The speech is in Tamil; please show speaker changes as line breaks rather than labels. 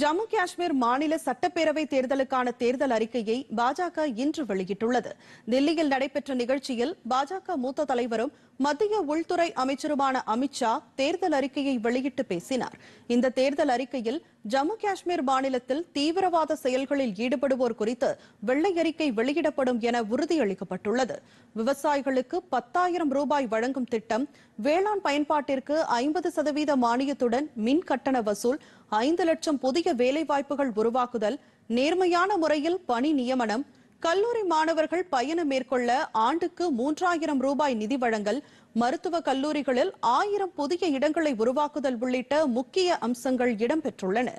ஜம்மு காஷ்மீர் மாநில சட்டப்பேரவை தேர்தலுக்கான தேர்தல் அறிக்கையை பாஜக இன்று வெளியிட்டுள்ளது தில்லியில் நடைபெற்ற நிகழ்ச்சியில் பாஜக மூத்த தலைவரும் மத்திய உள்துறை அமைச்சருமான அமித்ஷா தேர்தல் அறிக்கையை வெளியிட்டு பேசினார் இந்த தேர்தல் அறிக்கையில் ஜம்மு காஷ்மீர் மாநிலத்தில் தீவிரவாத செயல்களில் ஈடுபடுவோர் குறித்து வெள்ளை அறிக்கை வெளியிடப்படும் என உறுதியளிக்கப்பட்டுள்ளது விவசாயிகளுக்கு பத்தாயிரம் ரூபாய் வழங்கும் திட்டம் வேளாண் பயன்பாட்டிற்கு ஐம்பது சதவீத மானியத்துடன் மின் கட்டண வசூல் ஐந்து லட்சம் புதிய வேலைவாய்ப்புகள் உருவாக்குதல் நேர்மையான முறையில் பணி நியமனம் கல்லூரி மாணவர்கள் பயணம் மேற்கொள்ள ஆண்டுக்கு மூன்றாயிரம் ரூபாய் நிதி வழங்கல் மருத்துவ கல்லூரிகளில் ஆயிரம் புதிய இடங்களை உருவாக்குதல் உள்ளிட்ட முக்கிய அம்சங்கள் இடம்பெற்றுள்ளன